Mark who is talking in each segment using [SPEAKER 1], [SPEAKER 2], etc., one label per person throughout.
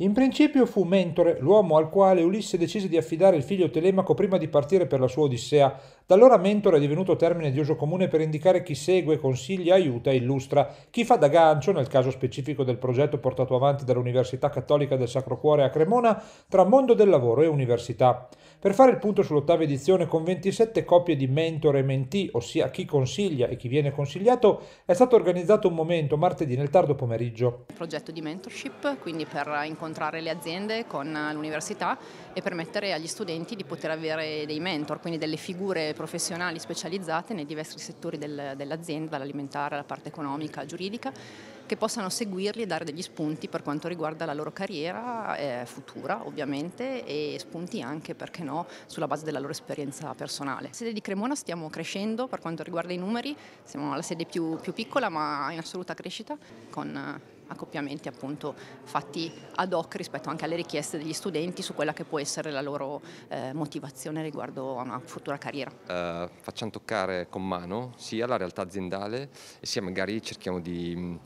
[SPEAKER 1] In principio fu Mentore l'uomo al quale Ulisse decise di affidare il figlio Telemaco prima di partire per la sua Odissea. Da allora Mentore è divenuto termine di uso comune per indicare chi segue, consiglia, aiuta e illustra, chi fa da gancio, nel caso specifico del progetto portato avanti dall'Università Cattolica del Sacro Cuore a Cremona, tra mondo del lavoro e università. Per fare il punto sull'ottava edizione con 27 coppie di mentore e mentee, ossia chi consiglia e chi viene consigliato, è stato organizzato un momento martedì nel tardo pomeriggio.
[SPEAKER 2] Progetto di mentorship, quindi per incontrare incontrare le aziende con l'università e permettere agli studenti di poter avere dei mentor, quindi delle figure professionali specializzate nei diversi settori del, dell'azienda, dall'alimentare alla parte economica, giuridica che possano seguirli e dare degli spunti per quanto riguarda la loro carriera eh, futura ovviamente e spunti anche, perché no, sulla base della loro esperienza personale. sede di Cremona stiamo crescendo per quanto riguarda i numeri, siamo la sede più, più piccola ma in assoluta crescita con eh, accoppiamenti appunto fatti ad hoc rispetto anche alle richieste degli studenti su quella che può essere la loro eh, motivazione riguardo a una futura carriera.
[SPEAKER 3] Uh, facciamo toccare con mano sia la realtà aziendale sia magari cerchiamo di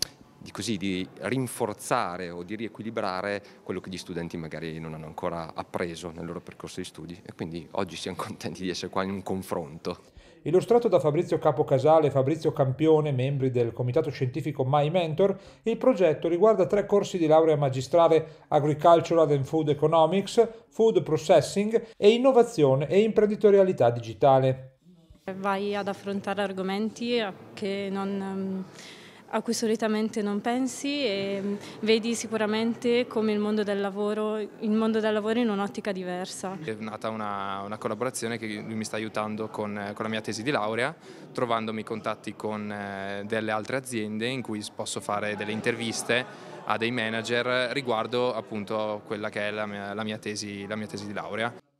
[SPEAKER 3] di, così, di rinforzare o di riequilibrare quello che gli studenti magari non hanno ancora appreso nel loro percorso di studi e quindi oggi siamo contenti di essere qua in un confronto.
[SPEAKER 1] Illustrato da Fabrizio Capocasale e Fabrizio Campione, membri del comitato scientifico My Mentor, il progetto riguarda tre corsi di laurea magistrale Agricultural and Food Economics, Food Processing e Innovazione e Imprenditorialità Digitale.
[SPEAKER 4] Vai ad affrontare argomenti che non ehm, a cui solitamente non pensi e mm, vedi sicuramente come il mondo del lavoro, il mondo del lavoro in un'ottica diversa.
[SPEAKER 5] È nata una, una collaborazione che lui mi sta aiutando con, eh, con, la mia tesi di laurea, trovandomi contatti con eh, delle altre aziende in cui posso fare delle interviste a dei manager riguardo appunto quella che è la mia, la mia, tesi, la mia tesi di laurea.